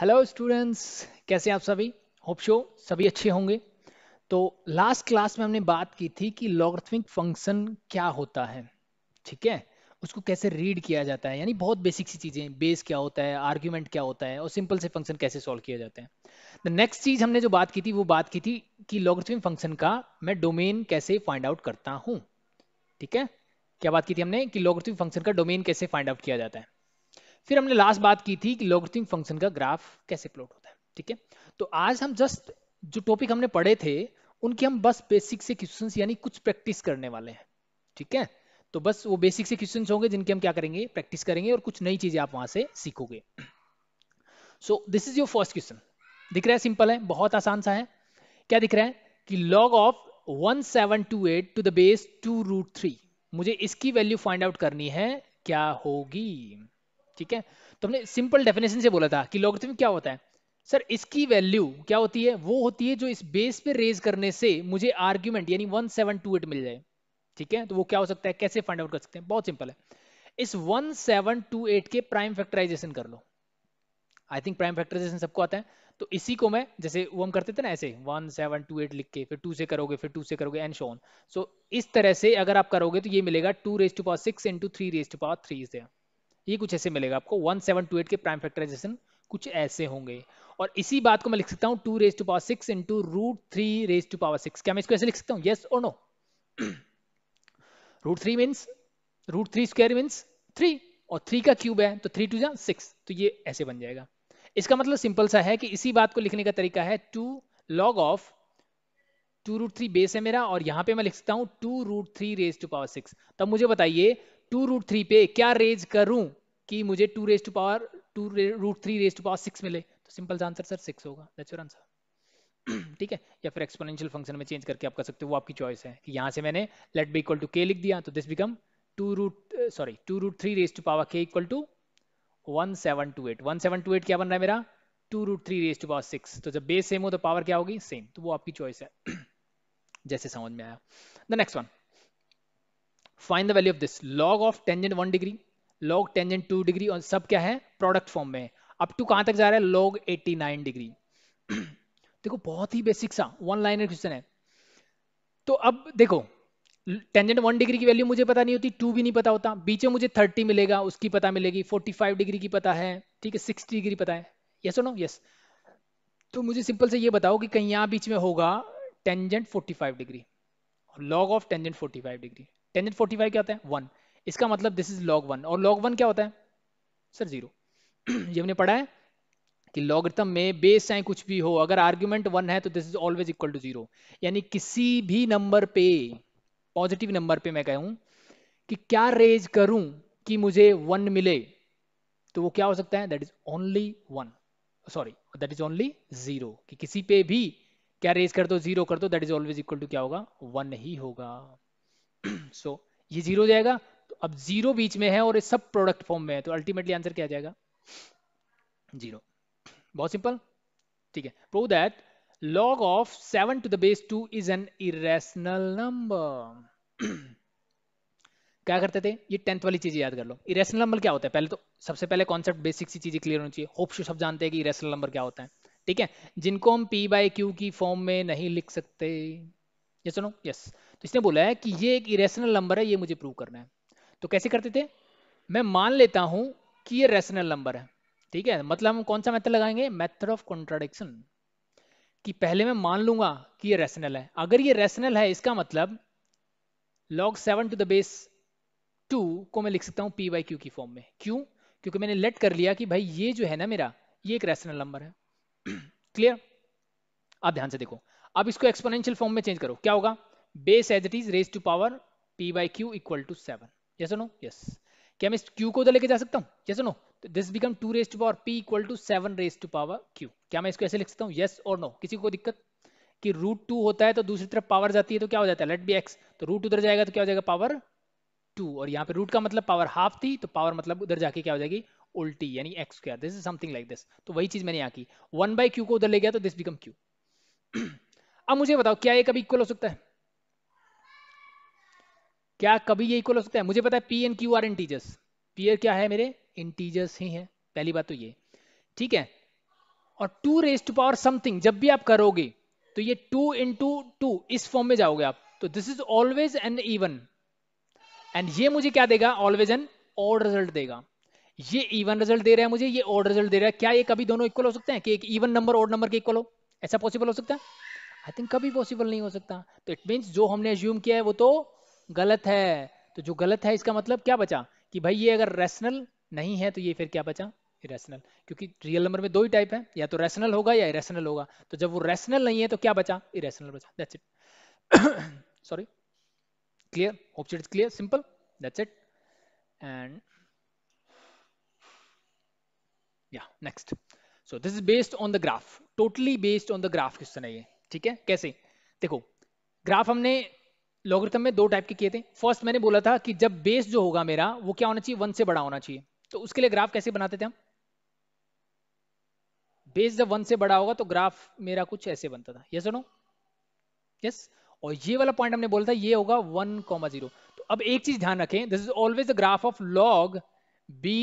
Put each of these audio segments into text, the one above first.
Hello students कैसे आप सभी होप शो सभी अच्छे होंगे तो लास्ट क्लास में हमने बात की थी कि लॉगरिथमिक फंक्शन क्या होता है ठीक है उसको कैसे रीड किया जाता है यानी बहुत बेसिक सी चीज़ें बेस क्या होता है आर्ग्यूमेंट क्या होता है और सिंपल से फंक्शन कैसे सॉल्व किया जाता है द नेक्स्ट चीज़ हमने जो बात की थी वो बात की थी कि लॉगरिथमिक फंक्शन का मैं डोमेन कैसे फाइंड आउट करता हूँ ठीक है क्या बात की थी हमने कि लॉगरिथमिक फंक्शन का डोमेन कैसे फाइंड आउट किया जाता है फिर हमने लास्ट बात की थी कि लॉगरिथम फंक्शन का ग्राफ कैसे प्लॉट होता है ठीक है तो आज हम जस्ट जो टॉपिक हमने पढ़े थे उनके हम बस बेसिक से क्वेश्चन यानी कुछ प्रैक्टिस करने वाले हैं ठीक है तो बस वो बेसिक से क्वेश्चन होंगे जिनके हम क्या करेंगे प्रैक्टिस करेंगे और कुछ नई चीजें आप वहां से सीखोगे so this is your first question दिख रहा है सिंपल है बहुत आसान सा है क्या दिख रहा है कि log of 1728 two eight the base two root three मुझे इसकी वैल्यू फाइंड आउट करनी है क्या होगी ठीक है तो हमने सिंपल डेफिनेशन से बोला था कि लॉगरिथम क्या होता है सर इसकी वैल्यू क्या होती है वो होती है जो इस बेस पे रेज करने से मुझे आर्ग्यूमेंट यानी 1728 मिल जाए ठीक है तो वो क्या हो सकता है कैसे फाइंड आउट कर सकते हैं बहुत सिंपल है इस 1728 के प्राइम फैक्टराइजेशन कर लो आई थिंक प्राइम फैक्टराइजेशन सबको आता है तो इसी को मैं जैसे वो हम करते थे ना ऐसे वन सेवन टू एट लिख के फिर टू से करोगे फिर टू से करोगे एंड शोन सो इस तरह से अगर आप करोगे तो ये मिलेगा two raise to power six into three raise to power three is से ये कुछ ऐसे मिलेगा आपको वन सेवन टू एट के प्राइम फैक्टराइजेशन कुछ ऐसे होंगे और इसी बात को मैं लिख सकता हूँ two raise to power six into root three raise to power six क्या मैं इसको ऐसे लिख सकता हूँ येस और no root three means root three square means three और थ्री का क्यूब है तो थ्री टू जा सिक्स तो ये ऐसे बन जाएगा इसका मतलब सिंपल सा है कि इसी बात को लिखने का तरीका है two log of two root three base है मेरा और यहां पे मैं लिख सकता हूँ two root three raise to power six तब मुझे बताइए टू रूट थ्री पे क्या रेज करूं कि मुझे two raise to power two root three raise to power six मिले तो सिंपल आंसर सर सिक्स होगा दैट्स योर आंसर ठीक है या फिर एक्सपोनेंशियल फंक्शन में चेंज करके आप कर सकते हो वो आपकी चॉइस है कि यहाँ से मैंने लेट बी इक्वल टू के लिख दिया तो this become two root sorry two root three raise to power के equal to one seven two eight one seven two eight क्या बन रहा है मेरा two root three raise to power six तो जब बेस सेम हो तो पावर क्या होगी सेम तो वो आपकी चॉइस है जैसे समझ में आया the next one fine the value of this log of tangent one degree log tangent two degree और सब क्या है प्रोडक्ट फॉर्म में अप टू कहां तक जा रहा है लॉग 89 डिग्री देखो बहुत ही बेसिक सा वन लाइनर क्वेश्चन है तो अब देखो टेंजेंट वन डिग्री की वैल्यू मुझे पता नहीं होती टू भी नहीं पता होता बीच में मुझे थर्टी मिलेगा उसकी पता मिलेगी फोर्टी फाइव डिग्री की पता है ठीक है सिक्सटी डिग्री पता है यस नो यस तो मुझे सिंपल से ये बताओ कि कहीं यहाँ बीच में होगा tangent forty five degree log of tangent forty five degree forty five क्या होता है वन इसका मतलब दिस इज लॉग वन और लॉग वन क्या होता है सर जीरो ये हमने पढ़ा है कि लॉगरिथम में बेस चाहे कुछ भी हो अगर आर्ग्यूमेंट वन है तो this is always equal to zero यानी किसी भी नंबर पे पॉजिटिव नंबर पे मैं कहूं कि क्या रेज करूं कि मुझे वन मिले तो वो क्या हो सकता है that is only one sorry that is only zero कि किसी पे भी क्या रेज कर दो जीरो कर दो that is always equal to क्या होगा वन ही होगा सो so, ये जीरो जाएगा तो अब जीरो बीच में है और ये सब प्रोडक्ट फॉर्म में है तो अल्टीमेटली आंसर क्या जाएगा जीरो बहुत सिंपल ठीक है prove that log of seven to the base two is an irrational number क्या करते थे ये टेंथ वाली चीजें याद कर लो इरेशनल नंबर क्या होता है पहले तो सबसे पहले कॉन्सेप्ट बेसिक सी चीजें क्लियर होनी चाहिए होप सब जानते हैं कि इरेशनल नंबर क्या होता है ठीक है जिनको हम पी बाय क्यू की फॉर्म में नहीं लिख सकते यस सुनो यस तो इसने बोला है कि ये एक इरेशनल नंबर है ये मुझे प्रूव करना है तो कैसे करते थे मैं मान लेता हूं कि ये रेशनल नंबर है ठीक है मतलब हम कौन सा मेथड लगाएंगे मेथड ऑफ कॉन्ट्राडिक्शन कि पहले मैं मान लूंगा कि ये रेशनल है अगर ये रेशनल है इसका मतलब log seven to the base two को मैं लिख सकता हूं पी वाई क्यू की फॉर्म में क्यों क्योंकि मैंने लेट कर लिया कि भाई ये जो है ना मेरा ये एक रेशनल नंबर है क्लियर आप ध्यान से देखो अब इसको एक्सपोनेंशियल फॉर्म में चेंज करो क्या होगा base as it is raise to power p by q equal to seven जैसे नो यस क्या मैं इस क्यू को उधर लेके जा सकता हूँ जैसे नो तो this become two raise to power p equal to seven raise to power q क्या मैं इसको ऐसे लिख सकता हूँ यस और नो किसी को दिक्कत कि रूट टू होता है तो दूसरी तरफ पावर जाती है तो क्या हो जाता है लेट बी एक्स तो रूट उधर जाएगा तो क्या हो जाएगा पावर टू और यहाँ पे रूट का मतलब पावर हाफ थी तो पावर मतलब उधर जाके क्या हो जाएगी उल्टी यानी x square this is something like this तो वही चीज मैंने यहाँ की वन बाई क्यू को उधर ले गया तो दिस बिकम क्यू अब मुझे बताओ क्या ये कभी इक्वल हो सकता है क्या कभी ये इक्वल हो सकता है मुझे पता है p and q are integers पीयर क्या है मेरे इंटीजर्स ही है पहली बात तो ये ठीक है और two raise to power something जब भी आप करोगे तो ये टू इंटू टू इस फॉर्म में जाओगे आप तो this is always an even and ये मुझे क्या देगा ऑलवेज एन ऑड रिजल्ट देगा ये इवन रिजल्ट दे रहा है मुझे ये ऑड रिजल्ट दे रहा है क्या ये कभी दोनों इक्वल हो सकते हैं कि एक इवन नंबर ऑड नंबर के इक्वल हो ऐसा पॉसिबल हो सकता है आई थिंक कभी पॉसिबल नहीं हो सकता तो इट मीन्स जो हमने एज्यूम किया है वो तो गलत है तो जो गलत है इसका मतलब क्या बचा कि भाई ये अगर रैशनल नहीं है तो ये फिर क्या बचा इरेशनल क्योंकि रियल नंबर में दो ही टाइप है या तो रैशनल होगा या इरेशनल होगा तो जब वो रैशनल नहीं है तो क्या बचा इरेशनल बचा that's it sorry clear hope it clear simple that's it and या next so this is based on the graph totally based on the graph question है ये ठीक है कैसे देखो ग्राफ हमने लॉगरिथम में दो टाइप के किए थे फर्स्ट मैंने बोला था कि जब बेस जो होगा मेरा वो क्या होना चाहिए वन से बड़ा होना चाहिए तो उसके लिए ग्राफ कैसे बनाते थे हम बेस जब वन से बड़ा होगा तो ग्राफ मेरा कुछ ऐसे बनता था यस नो यस और ये वाला पॉइंट हमने बोला था ये होगा वन कॉमा जीरो तो अब एक चीज ध्यान रखें this is always the graph of log b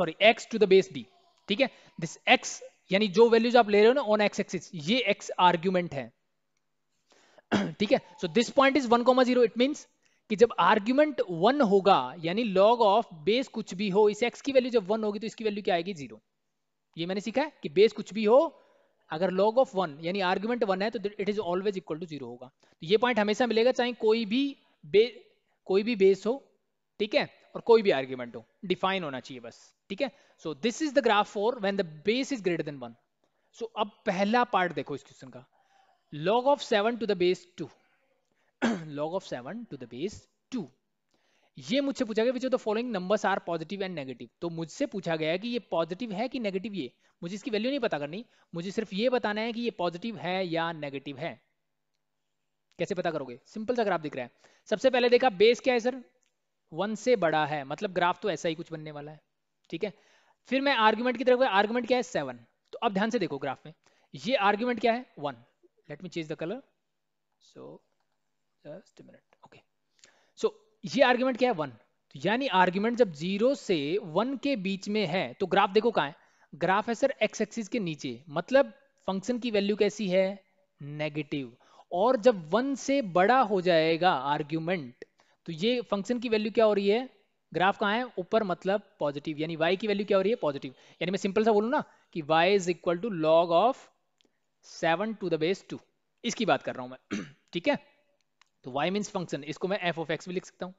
sorry x to the base b ठीक है दिस एक्स यानी जो वैल्यूज आप ले रहे हो ना ऑन एक्स एक्सिस ये एक्स आर्ग्यूमेंट है ठीक है so this point is one comma zero it mean कि जब आर्ग्यूमेंट वन होगा यानी लॉग ऑफ बेस कुछ भी हो इस एक्स की वैल्यू जब वन होगी तो इसकी वैल्यू क्या आएगी जीरो ये मैंने सीखा है कि बेस कुछ भी हो अगर लॉग ऑफ वन यानी आर्ग्यूमेंट वन है तो it is always equal to zero होगा तो ये पॉइंट हमेशा मिलेगा चाहे कोई भी बे कोई भी बेस हो ठीक है और कोई भी आर्ग्यूमेंट हो डिफाइन होना चाहिए बस ठीक है so this is the graph for when the base is greater than one so अब पहला पार्ट देखो इस क्वेश्चन का log of 7 to the base 2 log of 7 to the base 2 ये मुझसे पूछा गया which the following numbers are positive and negative तो मुझसे पूछा गया कि ये पॉजिटिव है कि नेगेटिव ये मुझे इसकी वैल्यू नहीं पता करनी मुझे सिर्फ ये बताना है कि ये पॉजिटिव है या नेगेटिव है कैसे पता करोगे सिंपल सा ग्राफ दिख रहा है सबसे पहले देखा बेस क्या है सर वन से बड़ा है मतलब ग्राफ तो ऐसा ही कुछ बनने वाला है ठीक है फिर मैं आर्ग्यूमेंट की तरफ आर्ग्यूमेंट क्या है सेवन तो अब ध्यान से देखो ग्राफ में ये आर्ग्यूमेंट क्या है one let me change the colour so just minute okay so ये आर्ग्यूमेंट क्या है वन तो यानी आर्ग्यूमेंट जब जीरो से वन के बीच में है तो ग्राफ देखो कहा है ग्राफ है सर एक्स एक्सिस के नीचे मतलब फंक्शन की वैल्यू कैसी है नेगेटिव और जब वन से बड़ा हो जाएगा आर्ग्यूमेंट तो ये फंक्शन की वैल्यू क्या हो रही है ग्राफ कहाँ है ऊपर मतलब पॉजिटिव यानी वाई की वैल्यू क्या हो रही है पॉजिटिव यानी मैं सिंपल सा बोलू ना कि y is equal to log of seven to the base two इसकी बात कर रहा हूँ मैं ठीक है तो y मीन्स फंक्शन इसको मैं एफ ऑफ एक्स भी लिख सकता हूँ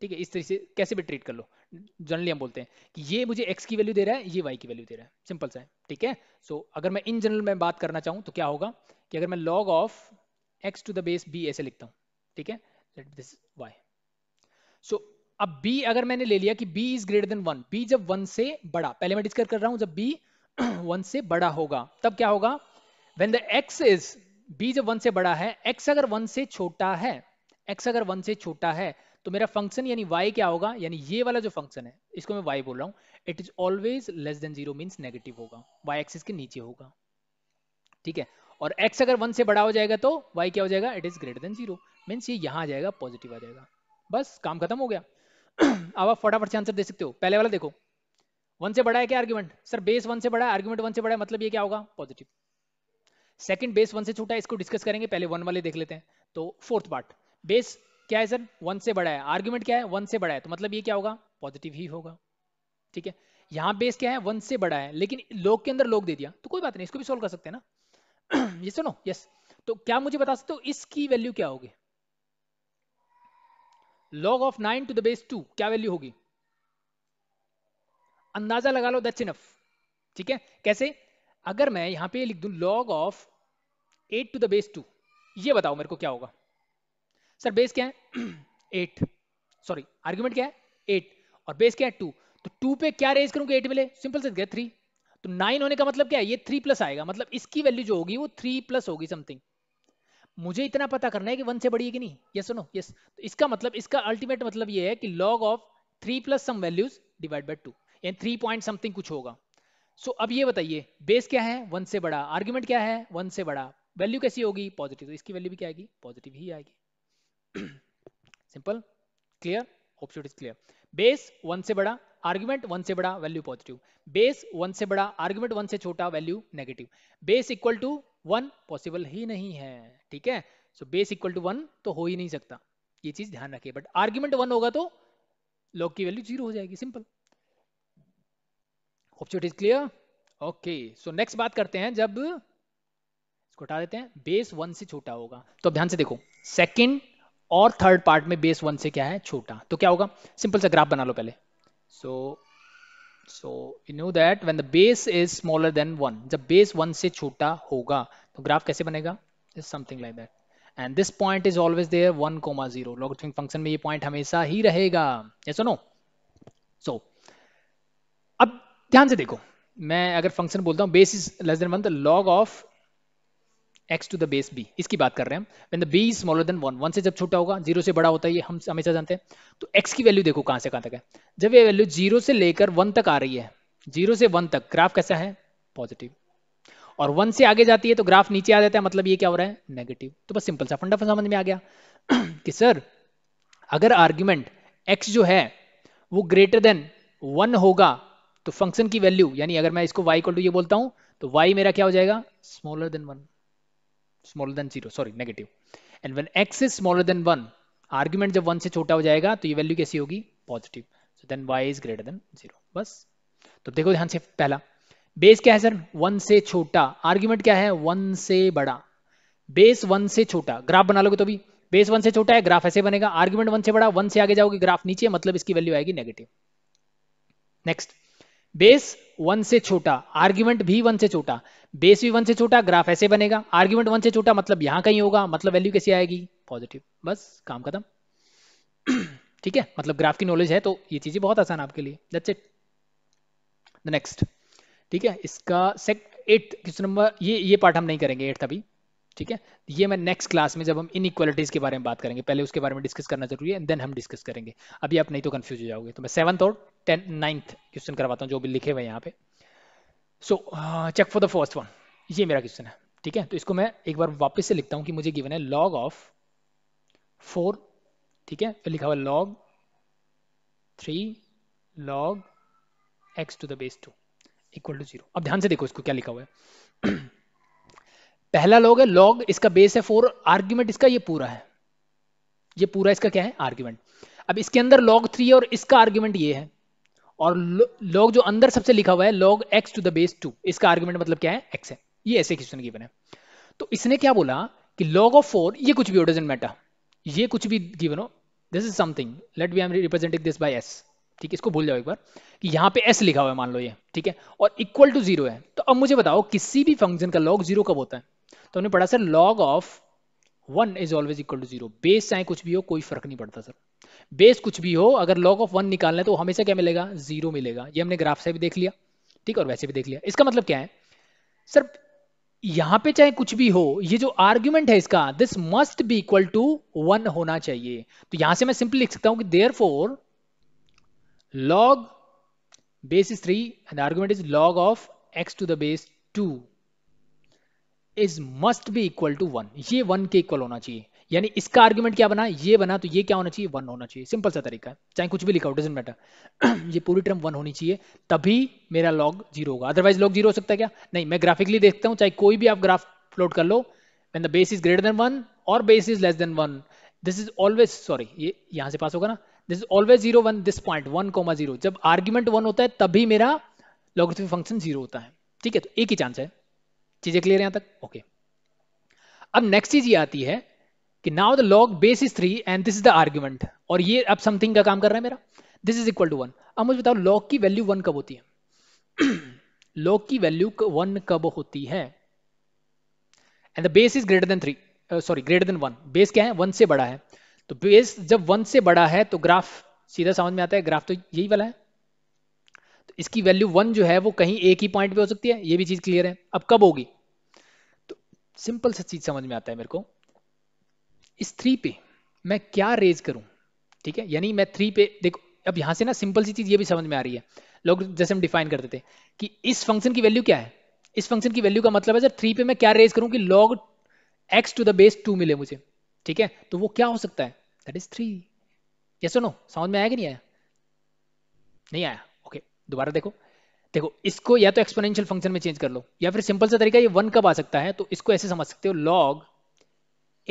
ठीक है इस तरीके से कैसे भी ट्रीट कर लो जनरली हम बोलते हैं कि ये मुझे x की वैल्यू दे रहा है ये y की वैल्यू दे रहा है सिंपल सा है ठीक है सो so, अगर मैं इन जनरल में बात करना चाहूँ तो क्या होगा कि अगर मैं log of x to the base b ऐसे लिखता हूँ ठीक है let this y so so, अब b अगर मैंने ले लिया कि b is greater than one b जब वन से बड़ा पहले मैं डिस्कस कर रहा हूं जब b वन से बड़ा होगा तब क्या होगा when the x is b जब वन से बड़ा है x अगर वन से छोटा है x अगर वन से छोटा है तो मेरा फंक्शन यानी y क्या होगा यानी ये वाला जो फंक्शन है इसको मैं y बोल रहा हूँ it is always less than zero means negative होगा y एक्सिस के नीचे होगा ठीक है और x अगर वन से बड़ा हो जाएगा तो y क्या हो जाएगा it is greater than zero means ये यहाँ आ जाएगा पॉजिटिव आ जाएगा बस काम खत्म हो गया अब आप फटाफट से आंसर दे सकते हो पहले वाला देखो वन से बड़ा है क्या आर्ग्यूमेंट सर बेस वन से बड़ा है आर्ग्यूमेंट वन से बड़ा है मतलब ये क्या होगा पॉजिटिव सेकंड बेस वन से छोटा है इसको डिस्कस करेंगे पहले वन वाले देख लेते हैं तो फोर्थ पार्ट बेस क्या है सर वन से बड़ा है आर्ग्यूमेंट क्या है वन से बड़ा है तो मतलब ये क्या होगा पॉजिटिव ही होगा ठीक है यहाँ बेस क्या है वन से बड़ा है लेकिन लोग के अंदर लोग दे दिया तो कोई बात नहीं इसको भी सोल्व कर सकते हैं ना ये सुनो यस तो क्या मुझे बता सकते हो इसकी वैल्यू क्या होगी log of nine to the base two क्या वैल्यू होगी अंदाजा लगा लो दैट्स इनफ ठीक है कैसे अगर मैं यहां पे लिख दू log of eight to the base two ये बताओ मेरे को क्या होगा सर बेस क्या है एट सॉरी आर्ग्यूमेंट क्या है एट और बेस क्या है टू तो टू पे क्या रेज करूंगा एट मिले सिंपल से गया थ्री तो नाइन होने का मतलब क्या है ये थ्री प्लस आएगा मतलब इसकी वैल्यू जो होगी वो थ्री प्लस होगी समथिंग मुझे इतना पता करना है कि वन से बड़ी है कि नहीं ये सुनो यस तो इसका मतलब इसका अल्टीमेट मतलब ये है कि log of three plus some values divide by two यानी थ्री पॉइंट समथिंग कुछ होगा सो so, अब ये बताइए बेस क्या है वन से बड़ा आर्ग्यूमेंट क्या है वन से बड़ा वैल्यू कैसी होगी पॉजिटिव तो इसकी वैल्यू भी क्या आएगी पॉजिटिव ही आएगी simple clear option is clear base one से बड़ा आर्ग्यूमेंट वन से बड़ा वैल्यू पॉजिटिव बेस वन से बड़ा आर्ग्यूमेंट वन से छोटा value negative base equal to one possible ही नहीं है ठीक है so base equal to one तो हो ही नहीं सकता ये चीज ध्यान रखिए बट आर्ग्यूमेंट वन होगा तो लॉग की वैल्यू जीरो हो जाएगी simple option is clear okay so next बात करते हैं जब इसको हटा देते हैं बेस वन से छोटा होगा तो अब ध्यान से देखो सेकेंड और थर्ड पार्ट में बेस वन से क्या है छोटा तो क्या होगा सिंपल सा ग्राफ बना लो पहले so so, so you know that when the base is smaller than one जब बेस वन से छोटा होगा तो ग्राफ कैसे बनेगा is something like that and this point is always there one comma zero logarithmic function में ये point हमेशा ही रहेगा ये सुनो सो अब ध्यान से देखो मैं अगर फंक्शन बोलता हूँ base is less than one the log of x to the base b इसकी बात कर रहे हैं हम when the b is smaller than one one से जब छोटा होगा जीरो से बड़ा होता है ये हम हमेशा जानते हैं तो एक्स की वैल्यू देखो कहाँ से कहाँ तक है जब ये वैल्यू जीरो से लेकर वन तक आ रही है जीरो से वन तक ग्राफ कैसा है पॉजिटिव और वन से आगे जाती है तो ग्राफ नीचे आ जाता है मतलब ये क्या हो रहा है नेगेटिव तो बस सिंपल सा फंडा समझ में आ गया कि सर अगर आर्ग्यूमेंट एक्स जो है वो ग्रेटर देन वन होगा तो फंक्शन की वैल्यू यानी अगर मैं इसको y इक्वल टू ये बोलता हूं तो y मेरा क्या हो जाएगा smaller than one smaller than zero sorry negative and when x is smaller than 1 argument जब 1 से छोटा हो जाएगा तो ये वैल्यू कैसी होगी positive so then y is greater than 0 बस तो देखो ध्यान से पहला बेस क्या है सर 1 से छोटा आर्ग्यूमेंट क्या है 1 से बड़ा बेस 1 से छोटा ग्राफ बना लोगे तो भी बेस 1 से छोटा है ग्राफ ऐसे बनेगा आर्ग्यूमेंट 1 से बड़ा 1 से आगे जाओगे ग्राफ नीचे मतलब इसकी वैल्यू आएगी नेगेटिव नेक्स्ट बेस 1 से छोटा आर्ग्यूमेंट भी 1 से छोटा बेस भी वन से छोटा ग्राफ ऐसे बनेगा आर्ग्यूमेंट वन से छोटा मतलब यहां कहीं होगा मतलब वैल्यू कैसी आएगी पॉजिटिव बस काम खत्म ठीक है मतलब ग्राफ की नॉलेज है तो ये चीजें बहुत आसान आपके लिए दैट्स इट द नेक्स्ट ठीक है इसका सेक क्वेश्चन नंबर ये ये पार्ट हम नहीं करेंगे एट अभी ठीक है ये मैं नेक्स्ट क्लास में जब हम इन के बारे में बात करेंगे पहले उसके बारे में डिस्कस करना जरूरी है देन हम डिस्कस करेंगे अभी आप नहीं तो कन्फ्यूज हो जाओगे तो मैं सेवंथ और टेन नाइन्थ क्वेश्चन करवाता हूँ जो भी लिखे हुए यहाँ पे so check for the first one ये मेरा क्वेश्चन है ठीक है तो इसको मैं एक बार वापस से लिखता हूँ कि मुझे गिवन है लॉग ऑफ फोर ठीक है तो लिखा हुआ log three log x to the base two equal to zero अब ध्यान से देखो इसको क्या लिखा हुआ है पहला लॉग है लॉग इसका बेस है फोर आर्ग्यूमेंट इसका ये पूरा है ये पूरा इसका क्या है आर्ग्यूमेंट अब इसके अंदर लॉग थ्री है और इसका आर्ग्यूमेंट ये है और लॉग जो अंदर सबसे लिखा हुआ है log x to the base two इसका आर्ग्यूमेंट मतलब क्या है एक्स है ये ऐसे क्वेश्चन गिवन है तो इसने क्या बोला कि लॉग ऑफ फोर ये कुछ भी हो डजेंट मैटर ये कुछ भी गिवन हो this is something let be m representing this by s ठीक है इसको भूल जाओ एक बार कि यहाँ पे एस लिखा हुआ है मान लो ये ठीक है और इक्वल टू जीरो है तो अब मुझे बताओ किसी भी फंक्शन का लॉग जीरो कब होता है तो हमने पढ़ा sir log of one is always equal to zero base चाहे कुछ भी हो कोई फर्क नहीं पड़ता सर बेस कुछ भी हो अगर लॉग ऑफ वन निकालना है तो हमेशा क्या मिलेगा जीरो मिलेगा ये हमने ग्राफ से भी देख लिया ठीक और वैसे भी देख लिया इसका मतलब क्या है सर यहां पे चाहे कुछ भी हो ये जो आर्ग्यूमेंट है इसका this must be equal to one होना चाहिए तो यहां से मैं सिंपली लिख सकता हूं कि therefore log base is three and argument is log of x to the base two is must be equal to one ये वन के इक्वल होना चाहिए यानी इसका आर्ग्यूमेंट क्या बना ये बना तो ये क्या होना चाहिए वन होना चाहिए सिंपल सा तरीका है चाहे कुछ भी लिखा हो डजेंट मैटर ये पूरी टर्म वन होनी चाहिए तभी मेरा लॉग जीरो होगा अदरवाइज लॉग जीरो हो सकता है क्या नहीं मैं ग्राफिकली देखता हूँ चाहे कोई भी आप ग्राफ फ्लोट कर लो when the base is greater than one और base is less than one this is always sorry ये यहाँ से पास होगा ना this is always zero one this point one comma zero जब आर्ग्यूमेंट वन होता है तभी मेरा लॉगरिथमिक फंक्शन जीरो होता है ठीक है तो एक ही चांस है चीजें क्लियर यहाँ तक ओके okay. अब नेक्स्ट चीज ये आती है कि now the log base is three and this is the argument और ये अब समथिंग का काम कर रहा है मेरा this is equal to one अब मुझे बताओ लॉग की वैल्यू वन कब होती है लॉग की वैल्यू वन कब होती है and the base is greater than three sorry greater than one base क्या है वन से बड़ा है तो बेस जब वन से बड़ा है तो ग्राफ सीधा समझ में आता है ग्राफ तो यही वाला है तो इसकी वैल्यू वन जो है वो कहीं एक ही पॉइंट पे हो सकती है ये भी चीज क्लियर है अब कब होगी तो सिंपल सा चीज समझ में आता है मेरे को इस थ्री पे मैं क्या रेज करूं ठीक है यानी मैं थ्री पे देखो अब यहां से ना सिंपल सी चीज ये भी समझ में आ रही है लोग जैसे हम डिफाइन करते थे कि इस फंक्शन की वैल्यू क्या है इस फंक्शन की वैल्यू का मतलब है सर थ्री पे मैं क्या रेज करूं कि log x to the base two मिले मुझे ठीक है तो वो क्या हो सकता है दैट इज थ्री ये सुनो समझ में आया कि नहीं आया नहीं आया ओके दोबारा देखो देखो इसको या तो एक्सपोनेंशियल फंक्शन में चेंज कर लो या फिर सिंपल सा तरीका ये वन कब आ सकता है तो इसको ऐसे समझ सकते हो log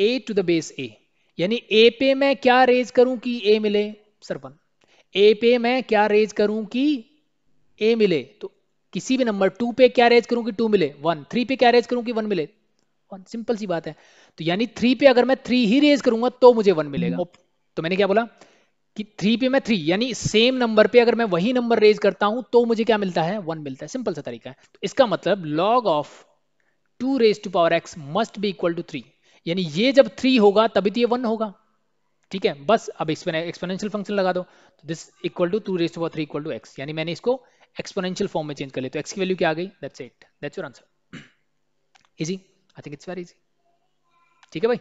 a to the base a यानी ए पे मैं क्या रेज करूं कि ए मिले सर वन ए पे मैं क्या रेज करूं कि ए मिले तो किसी भी नंबर टू पे क्या रेज करूं कि टू मिले वन थ्री पे क्या रेज करूं कि वन मिले वन सिंपल सी बात है तो यानी थ्री पे अगर मैं थ्री ही रेज करूंगा तो मुझे वन मिलेगा तो मैंने क्या बोला कि थ्री पे मैं थ्री यानी सेम नंबर पे अगर मैं वही नंबर रेज करता हूं तो मुझे क्या मिलता है वन मिलता है सिंपल सा तरीका है तो इसका मतलब log of two raise to power x must be equal to three यानी ये जब थ्री होगा तभी तो ये वन होगा ठीक है बस अब एक्सपोनेंशियल फंक्शन लगा दो this equal to two raise to three equal to x यानी मैंने इसको एक्सपोनेंशियल फॉर्म में चेंज कर लिया तो एक्स की वैल्यू क्या आ गई that's it that's your answer easy I think it's very easy ठीक है भाई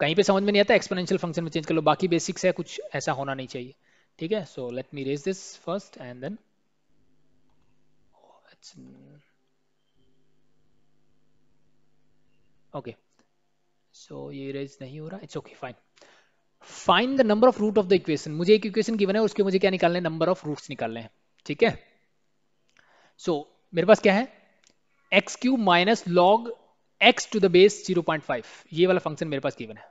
कहीं पे समझ में नहीं आता एक्सपोनेंशियल फंक्शन में चेंज कर लो बाकी बेसिक्स है कुछ ऐसा होना नहीं चाहिए ठीक है so let me raise this first and then okay so ये इरेज नहीं हो रहा it's okay fine fine the number of root of the equation मुझे एक इक्वेशन गिवन है उसके मुझे क्या निकालने नंबर ऑफ रूट्स निकालने हैं ठीक है सो so, मेरे पास क्या है x cube minus log x to the base zero point five ये वाला फंक्शन मेरे पास गिवन है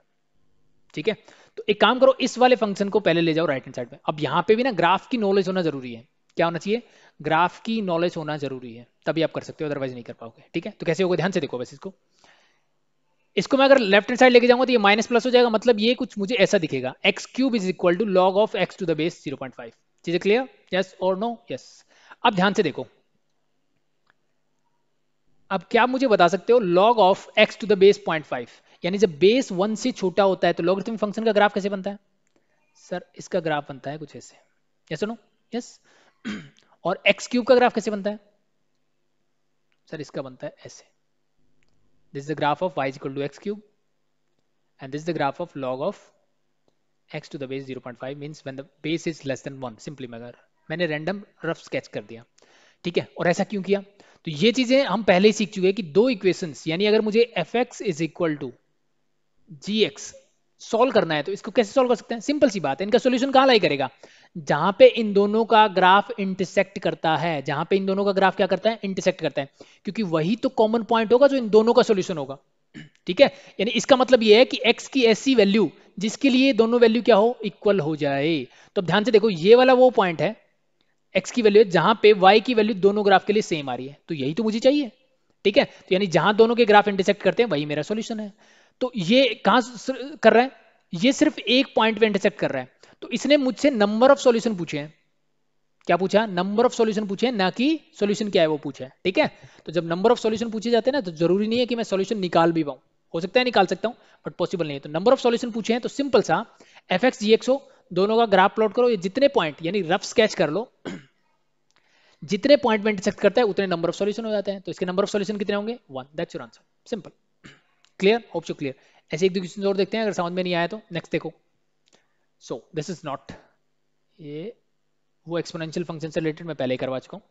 ठीक है तो एक काम करो इस वाले फंक्शन को पहले ले जाओ राइट हैंड साइड में अब यहां पे भी ना ग्राफ की नॉलेज होना जरूरी है क्या होना चाहिए ग्राफ की नॉलेज होना जरूरी है तभी आप कर सकते हो अदरवाइज नहीं कर पाओगे ठीक है तो कैसे होगा ध्यान से देखो बस इसको इसको मैं अगर लेफ्ट हैंड साइड लेके जाऊंगा तो ये माइनस प्लस हो जाएगा मतलब ये कुछ मुझे ऐसा दिखेगा x cube is equal to log of x to the base 0.5 चीजें क्लियर यस और नो यस अब ध्यान से देखो अब क्या मुझे बता सकते हो log of x to the base 0.5 यानी जब बेस वन से छोटा होता है तो लॉगरिथम फंक्शन का ग्राफ कैसे बनता है सर इसका ग्राफ बनता है कुछ ऐसे यस नो यस और एक्स क्यूब का ग्राफ कैसे बनता है सर इसका बनता है ऐसे This is the graph of y is equal to x cube. And this is the graph of log of x to the base 0.5 means when the base is less than one simply मगर मैंने random rough sketch कर दिया ठीक है और ऐसा क्यों किया तो ये चीजें हम पहले ही सीख चुके हैं कि दो इक्वेशंस यानी अगर मुझे f x is equal to g x solve करना है तो इसको कैसे सॉल्व कर सकते हैं सिंपल सी बात है इनका सोल्यूशन कहाँ लाई करेगा जहां पे इन दोनों का ग्राफ इंटरसेक्ट करता है जहां पे इन दोनों का ग्राफ क्या करता है इंटरसेक्ट करता है क्योंकि वही तो कॉमन पॉइंट होगा जो इन दोनों का सोल्यूशन होगा ठीक है यानी इसका मतलब यह है कि x की ऐसी वैल्यू जिसके लिए दोनों वैल्यू क्या हो इक्वल हो जाए तो ध्यान से देखो ये वाला वो पॉइंट है x की वैल्यू जहां पे y की वैल्यू दोनों ग्राफ के लिए सेम आ रही है तो यही तो मुझे चाहिए ठीक है तो यानी जहां दोनों के ग्राफ इंटरसेक्ट करते हैं वही मेरा सोल्यूशन है तो ये कहां कर रहे हैं ये सिर्फ एक पॉइंट पे इंटरसेक्ट कर रहा है तो इसने मुझसे नंबर ऑफ सॉल्यूशन पूछे हैं क्या पूछा नंबर ऑफ सॉल्यूशन पूछे ना कि सॉल्यूशन क्या है वो पूछे है ठीक है तो जब नंबर ऑफ सॉल्यूशन पूछे जाते हैं ना तो जरूरी नहीं है कि मैं सॉल्यूशन निकाल भी पाऊं हो सकता है निकाल सकता हूं बट पॉसिबल नहीं है तो नंबर ऑफ सॉल्यूशन पूछे हैं तो सिंपल सा एफ एक्स जी एक्सो दोनों का ग्राफ प्लॉट करो ये जितने पॉइंट यानी रफ स्केच कर लो जितने पॉइंट में इंटरसेक्ट करता है उतने नंबर ऑफ सॉल्यूशन हो जाते हैं तो इसके नंबर ऑफ सॉल्यूशन कितने होंगे one that's your answer simple clear hope so clear ऐसे एक दो क्वेश्चन और देखते हैं अगर समझ में नहीं आया तो नेक्स्ट देखो सो दिस इज नॉट ये वो एक्सपोनेंशियल फंक्शन से रिलेटेड मैं पहले ही करवा चुका हूं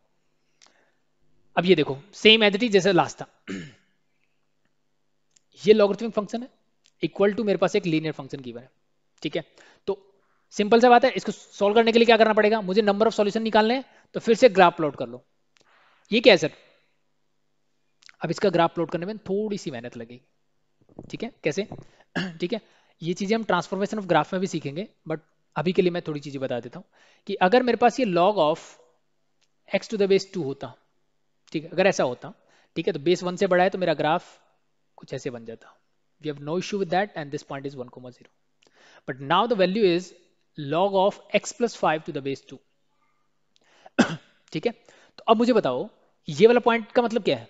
अब ये देखो सेम एज इट इज जैसे लास्ट था ये लॉगरिथमिक फंक्शन है इक्वल टू मेरे पास एक लीनियर फंक्शन गिवन है ठीक है तो सिंपल सा बात है इसको सॉल्व करने के लिए क्या करना पड़ेगा मुझे नंबर ऑफ सॉल्यूशन निकालने हैं तो फिर से ग्राफ प्लॉट कर लो ये क्या है सर अब इसका ग्राफ प्लॉट करने में थोड़ी सी मेहनत लगेगी ठीक है कैसे ठीक है ये चीज़ें हम ट्रांसफॉर्मेशन ऑफ ग्राफ में भी सीखेंगे बट अभी के लिए मैं थोड़ी चीज़ें बता देता हूँ कि अगर मेरे पास ये log of x to the base two होता ठीक है अगर ऐसा होता ठीक है तो बेस वन से बड़ा है तो मेरा ग्राफ कुछ ऐसे बन जाता we have no issue with that and this point is one comma zero but now the value is log of x plus five to the base two ठीक है तो अब मुझे बताओ ये वाला पॉइंट का मतलब क्या है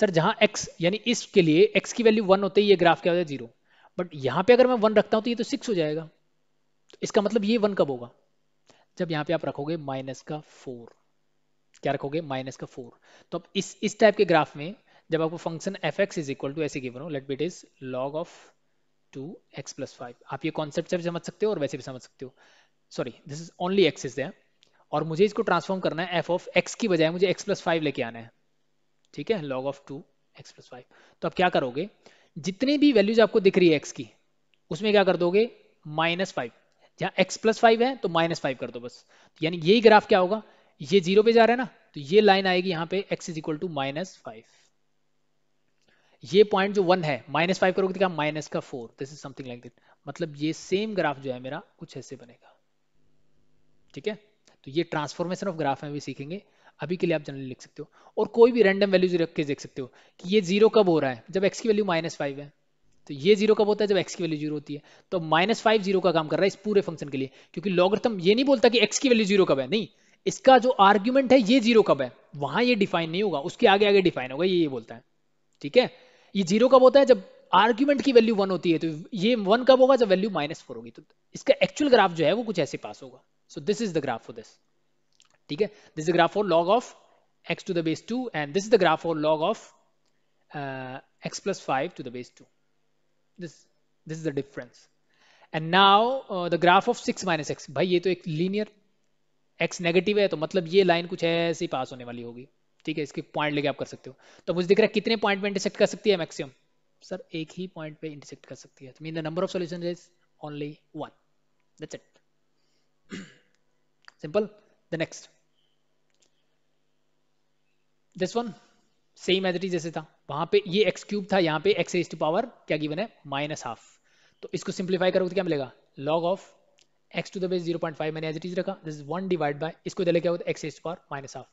सर जहां x यानी इसके लिए x की वैल्यू वन होते ही ये ग्राफ क्या होता है जीरो बट यहां पे अगर मैं वन रखता हूं तो ये तो सिक्स हो जाएगा तो इसका मतलब ये वन कब होगा जब यहाँ पे आप रखोगे माइनस का फोर क्या रखोगे माइनस का फोर तो अब इस इस टाइप के ग्राफ में जब आपको function f x is equal to ऐसे गिवन हो let bit is log of two x plus five आप ये कॉन्सेप्ट सिर्फ समझ सकते हो और वैसे भी समझ सकते हो sorry this is only x is और मुझे इसको ट्रांसफॉर्म करना है एफ ऑफ एक्स की बजाय मुझे एक्स प्लस फाइव लेके आना है ठीक है log of two x plus five तो आप क्या करोगे जितनी भी वैल्यूज आपको दिख रही है एक्स की उसमें क्या कर दोगे माइनस फाइव जहां एक्स प्लस फाइव है तो माइनस फाइव कर दो बस यानी यही ग्राफ क्या होगा ये जीरो पे जा रहा है ना तो ये लाइन आएगी यहां पे x is equal to minus five ये पॉइंट जो वन है माइनस फाइव करोगे तो क्या माइनस का four this is something like that मतलब ये सेम ग्राफ जो है मेरा कुछ ऐसे बनेगा ठीक है तो ये ट्रांसफॉर्मेशन ऑफ ग्राफ में भी सीखेंगे अभी के लिए आप जनरली लिख सकते हो और कोई भी रैंडम वैल्यूज रख के देख सकते हो कि ये जीरो कब हो रहा है जब एक्स की वैल्यू माइनस फाइव है तो ये जीरो कब होता है जब एक्स की वैल्यू जीरो होती है तो माइनस फाइव जीरो का काम कर रहा है इस पूरे फंक्शन के लिए क्योंकि लॉगरिथम ये नहीं बोलता कि एक्स की वैल्यू जीरो कब है नहीं इसका जो आर्ग्यूमेंट है ये जीरो कब है वहां ये डिफाइन नहीं होगा उसके आगे आगे डिफाइन होगा ये ये बोलता है ठीक है ये जीरो कब होता है जब आर्ग्यूमेंट की वैल्यू वन होती है तो ये वन कब होगा जब वैल्यू माइनस फोर होगी तो इसका एक्चुअल ग्राफ जो है वो कुछ ऐसे पास होगा so this is the graph for this ठीक है this is graph for log of x to the base two and this is the graph for log of x plus five to the base two this this is the difference and now the graph of six minus x भाई ये तो एक linear x negative है तो मतलब ये line कुछ ऐसे ही पास होने वाली होगी ठीक है इसके पॉइंट लेके आप कर सकते हो तो मुझे दिख रहा है कितने पॉइंट पे इंटरसेक्ट कर सकती है मैक्सिमम सर एक ही पॉइंट पे इंटरसेक्ट कर सकती है mean the number of solution is only one that's it simple the next this one same as it is जैसे था वहां पे ये एक्स क्यूब था यहाँ पे एक्स एज टू पावर क्या गिवन है माइनस हाफ तो इसको सिंप्लीफाई करोगे तो क्या मिलेगा log of x to the zero point five मैंने एज इट इज रखा दिस वन डिवाइड बाय इसको दिले क्या होता है x as to power minus half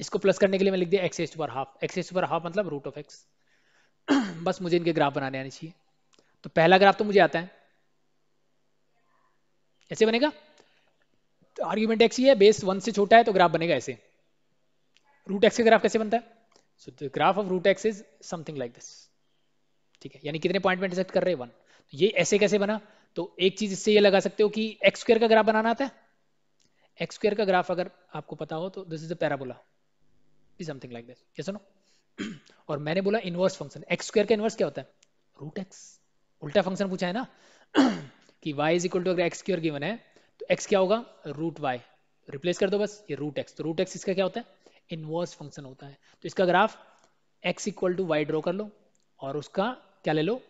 इसको प्लस करने के लिए मैं लिख दिया x as to power half x as to power half मतलब रूट ऑफ एक्स बस मुझे इनके ग्राफ बनाने आने चाहिए तो पहला ग्राफ तो मुझे आता है ऐसे बनेगा आर्ग्यूमेंट तो एक्स ही है बेस वन से छोटा है तो ग्राफ बनेगा ऐसे रूट एक्स का ग्राफ कैसे बनता है so the graph of root x is something like this ठीक है यानी कितने पॉइंट में इंटरसेक्ट कर रहे हैं वन तो ये ऐसे कैसे बना तो एक चीज इससे ये लगा सकते हो कि एक्स स्क्वायर का ग्राफ बनाना आता है एक्स स्क्वायर का ग्राफ अगर आपको पता हो तो this is a parabola something like this yes no और मैंने बोला इनवर्स फंक्शन एक्स स्क्वायर का इनवर्स क्या होता है रूट एक्स उल्टा फंक्शन पूछा है ना कि y इज इक्वल टू अगर एक्स स्क्र गिवन है तो x क्या होगा रूट वाई रिप्लेस कर दो बस ये रूट एक्स तो रूट एक्स इसका क्या होता है इनवर्स फंक्शन होता है तो इसका graph x equal to y draw कर लो और उसका क्या ले लो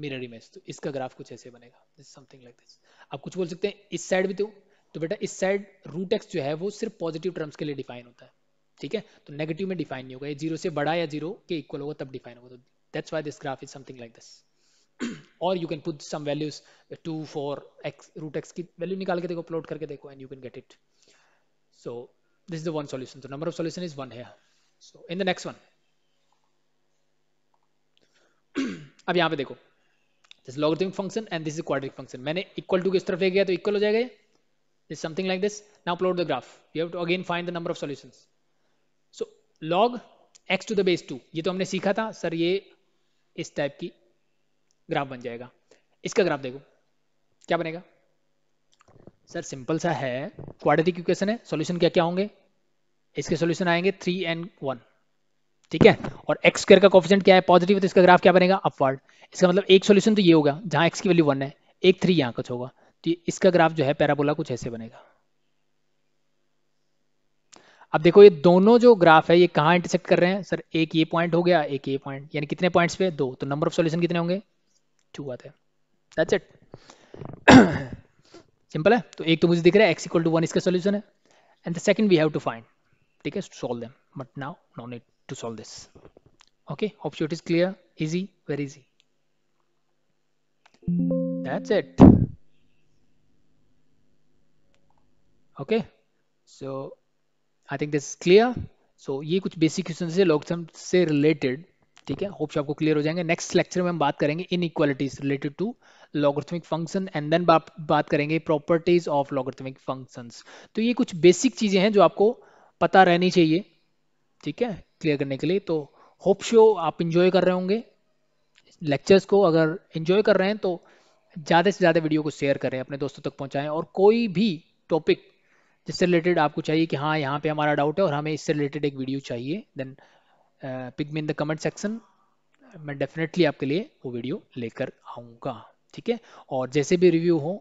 मिरर इमेज तो इसका ग्राफ कुछ ऐसे बनेगा समथिंग लाइक दिस आप कुछ बोल सकते हैं इस साइड भी तो तो बेटा इस साइड रूट एक्स जो है वो सिर्फ पॉजिटिव टर्म्स के लिए डिफाइन होता है ठीक है तो नेगेटिव में डिफाइन नहीं होगा ये जीरो से बड़ा या जीरो के इक्वल होगा तब डिफाइन होगा तो that's why this graph is something like this और you can put some values to four x root x की वैल्यू निकाल के देखो प्लॉट करके देखो and you can get it so This is the one solution. The number of solution is one here. So in the next one, अब यहाँ पे देखो this logarithmic function and this is quadratic function मैंने equal to किस तरफ ले गया तो इक्वल हो जाएगा this something like this now plot the graph you have to again find the number of solutions so log x to the base 2 ये तो हमने सीखा था सर ये इस टाइप की ग्राफ बन जाएगा इसका ग्राफ देखो क्या बनेगा सर सिंपल सा है क्वाड्रेटिक इक्वेशन है सॉल्यूशन क्या क्या होंगे इसके सॉल्यूशन आएंगे थ्री एन वन ठीक है और एक्स स्क्वायर का कॉफिशेंट क्या है पॉजिटिव तो इसका ग्राफ क्या बनेगा अपवर्ड इसका मतलब एक सॉल्यूशन तो ये होगा जहां एक्स की वैल्यू वन है एक थ्री यहाँ कुछ होगा तो इसका ग्राफ जो है पैराबोला कुछ ऐसे बनेगा अब देखो ये दोनों जो ग्राफ है ये कहाँ इंटरसेक्ट कर रहे हैं सर एक ये पॉइंट हो गया एक ये पॉइंट यानी कितने पॉइंट्स पे दो तो नंबर ऑफ सॉल्यूशन कितने होंगे टू आते हैं दैट्स इट सिंपल है तो एक तो मुझे दिख रहा है एक्स इक्वल टू वन इसका सोल्यूशन है and the second we have to find ठीक है solve them but now no need to solve this okay option it is clear easy very easy that's it okay so I think this is clear so ye kuch basic questions se log sum se related ठीक है hopes आपको clear हो जाएंगे next lecture में हम बात करेंगे in related to logarithmic function and then बात करेंगे प्रॉपर्टीज ऑफ लॉगर्थमिक फंक्शंस तो ये कुछ बेसिक चीजें हैं जो आपको पता रहनी चाहिए ठीक है क्लियर करने के लिए तो होप शो आप इंजॉय कर रहे होंगे लेक्चर्स को अगर इंजॉय कर रहे हैं तो ज़्यादा से ज़्यादा वीडियो को शेयर करें अपने दोस्तों तक पहुँचाएँ और कोई भी टॉपिक जिससे रिलेटेड आपको चाहिए कि हाँ यहाँ पे हमारा डाउट है और हमें इससे रिलेटेड एक वीडियो चाहिए then pick me in the comment section मैं डेफिनेटली आपके लिए वो वीडियो लेकर आऊँगा ठीक है और जैसे भी रिव्यू हो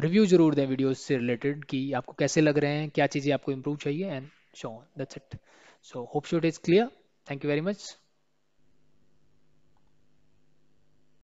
रिव्यू uh, जरूर दें वीडियोस से रिलेटेड कि आपको कैसे लग रहे हैं क्या चीज़ें आपको इम्प्रूव चाहिए and so that's it so hope so it is clear thank you very much